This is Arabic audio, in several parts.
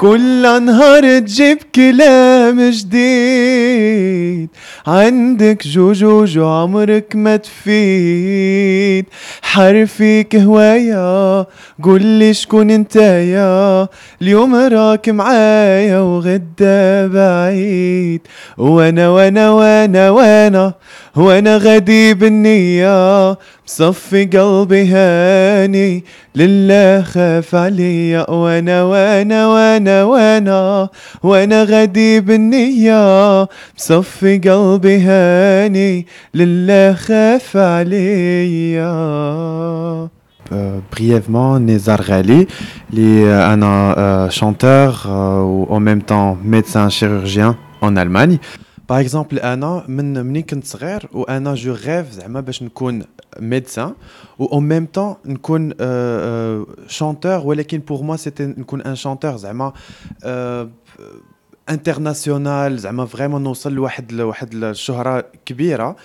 كل نهار تجيب كلاب عالم جديد عندك جوجوج عمرك ما تفيد حرفيك هوايا قولي شكون انتايا اليوم راك معايا وغدا بعيد وانا وانا وانا وانا وانا غادي بالنية مصفي قلبي هاني لله خاف عليا وانا وانا وانا وانا وانا غادي بالنية بالنية مصفي قلبي هاني لله euh, brièvement Nézar Ghali, euh, un euh, chanteur ou en même temps médecin chirurgien en Allemagne. Par exemple, Anna, je rêve d'être médecin ou en même temps chanteur, ou pour moi c'était un chanteur, انترناسيونال زعما فريمون نوصل لواحد لواحد الشهره كبيره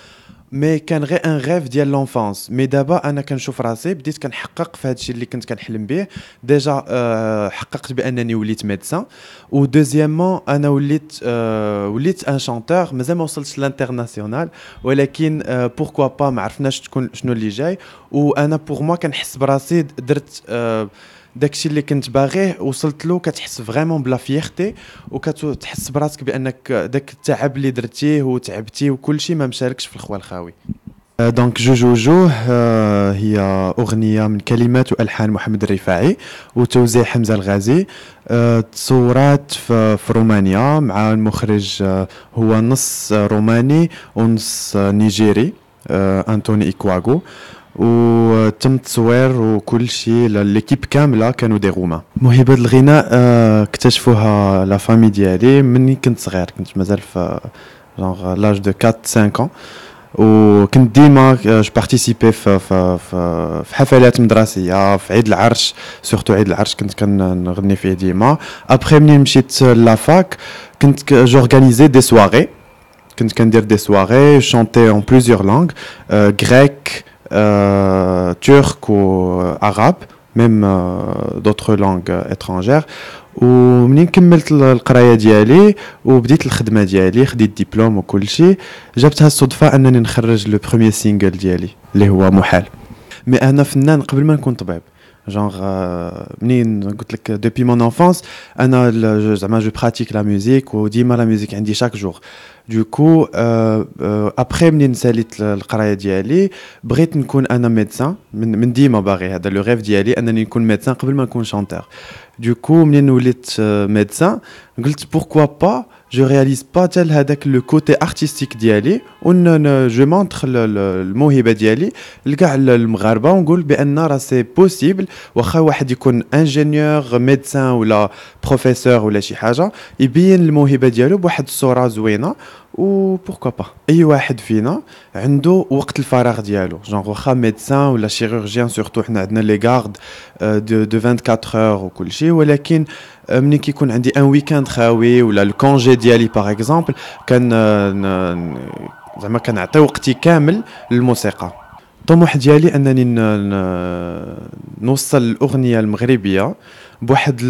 مي كان غير ان غيف ديال لونفونس مي دابا انا كنشوف راسي بديت كنحقق في هادشي اللي كنت كنحلم به ديجا أه حققت بانني وليت ميدسان ودوزيامون انا وليت أه وليت ان شانتور مازال ما وصلتش لانترناسيونال ولكن أه بوركوا با ما عرفناش تكون شنو اللي جاي وانا بوغ موا كنحس براسي درت أه داكشي اللي كنت باغيه وصلت له كتحس فريمون بلا فيختي وكتحس براسك بانك داك التعب اللي درتيه وتعبتي وكلشي ما مشاركش في الخوال الخاوي آه، دونك جوج وجوه آه، هي أغنية من كلمات وألحان محمد الرفاعي وتوزيع حمزة الغازي آه، تصورات في رومانيا مع المخرج هو نص روماني ونص نيجيري أنتوني إيكواغو وتم التصوير وكل شيء ليكيب كامله كانوا دي روما موهبه الغناء آه، اكتشفوها لا فامي ديالي مني كنت صغير كنت مازال في جونغ لاج دو 4 5 ans وكنت ديما جو آه، بارتيسيبي في, في, في, في حفلات مدرسيه في عيد العرش سورتو عيد العرش كنت كنغني فيه ديما ابخي منين مشيت لافاك كنت جورغانيزي دي سواغي كنت كندير دي سواغي شونتي اون بليزيور لانغ غريك Euh, turc ou euh, arabe même euh, d'autres langues étrangères ومنين كملت القرايه ديالي وبديت الخدمه ديالي خديت ديبلوم وكل شيء جابتها الصدفه انني نخرج لو بروميير سينجل ديالي اللي هو محال مي انا فنان قبل ما نكون طبيب genre euh, écoute, like, depuis mon enfance un jamais je pratique la musique ou dis la musique indie chaque jour du coup euh, euh, après mnin salit le qraya diali بغيت نكون انا médecin من ديما باغي هذا le rêve diali انني نكون médecin avant de chanteur du coup mnin ولت euh, médecin قلت pourquoi pas جو رياليز با تال هذاك لو كوتي artistique ديالي ون je montre الموهبه ديالي لكاع المغاربه ونقول بان راه سي بوسيبل واخا واحد يكون انجينيور ميدسان ولا بروفيسور ولا شي حاجه يبين الموهبه ديالو بواحد الصوره زوينه بوركوا با اي واحد فينا عنده وقت الفراغ ديالو جونغ واخا ميدسان ولا شيروجيان سورتو حنا عندنا لي غارد دو دو 24 اور وكل شيء ولكن euh, ملي كيكون عندي ان ويكاند خاوي ولا الكونجي ديالي باغ اكزومبل كان euh, زعما كنعطي وقتي كامل للموسيقى الطموح ديالي انني نوصل الاغنيه المغربيه بواحد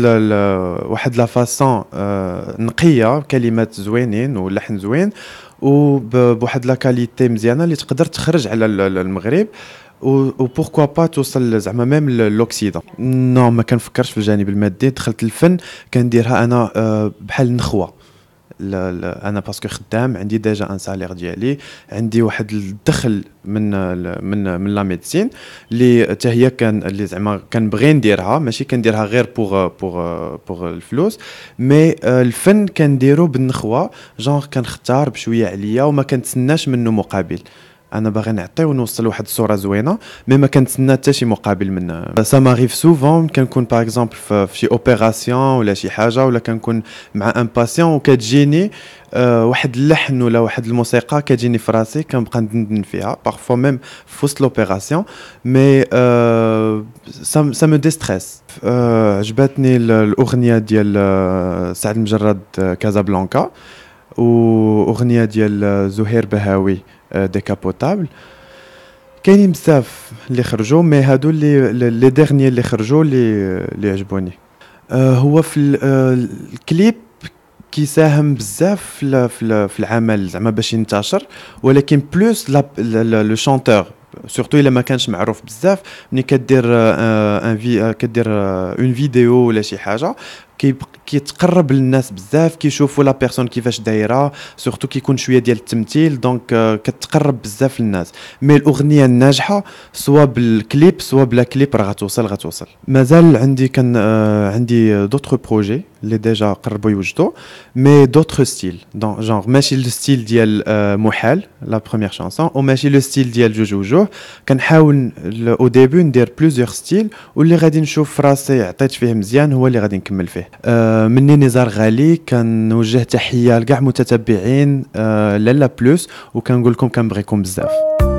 واحد لا فاسون آه، نقيه كلمات زوينين ولحن زوين وبواحد لا كاليتي مزيانه اللي تقدر تخرج على المغرب و وبوركوا با توصل زعما ميم لوكسيدون نو ما كنفكرش في الجانب المادي دخلت الفن كنديرها انا آه، بحال نخوه لا لا انا باسكو خدام عندي ديجا ان سالير ديالي عندي واحد الدخل من من من لا ميديسين اللي حتى هي كان اللي زعما كنبغي نديرها ماشي كنديرها غير بوغ بوغ بوغ الفلوس مي آه، الفن كنديرو بالنخوه جونغ كنختار بشويه عليا وما كنتسناش منه مقابل انا باغي نعطي ونوصل واحد الصوره زوينه مي ما كنتسنى حتى شي مقابل من سا ماريف سوفون كنكون باغ اكزومبل في شي اوبيراسيون ولا شي حاجه ولا كنكون مع ان باسيون وكتجيني آه، واحد اللحن ولا واحد الموسيقى كتجيني في راسي كنبقى ندندن فيها بارفو ميم في وسط لوبيراسيون مي سا مو ديستريس عجبتني الاغنيه ديال آه، سعد المجرد آه، كازابلانكا واغنيه ديال زهير بهاوي ديكابوتابل آه، كاينين بزاف اللي خرجوا مي هادو اللي لي ديرني اللي خرجوا اللي اللي عجبوني آه، هو في آه، الكليب كيساهم بزاف في في العمل زعما باش ينتشر ولكن بلوس لو شونتور سورتو الا ما كانش معروف بزاف ملي كدير ان في كدير اون فيديو ولا شي حاجه كيبقى كيتقرب للناس بزاف كيشوفوا لا بيرسون كيفاش دايره سورتو كيكون شويه ديال التمثيل دونك آه، كتقرب بزاف للناس مي الاغنيه الناجحه سوا بالكليب سوا بلا كليب راه غتوصل غتوصل مازال عندي كان آه، عندي دوطخ بروجي اللي ديجا قربوا يوجدوا مي دوطخ ستيل دونك جونغ ماشي لو ستيل ديال آه، محال لا بروميير شانسون وماشي لو ستيل ديال جوج وجوه كنحاول او ديبي ندير بليزيور ستيل واللي غادي نشوف راسي عطيت فيه مزيان هو اللي غادي نكمل فيه آه، مني نزار غالي كنوجه تحيه لكاع متتبعين آه، لالا بلوس وكنقول لكم كنبغيكم بزاف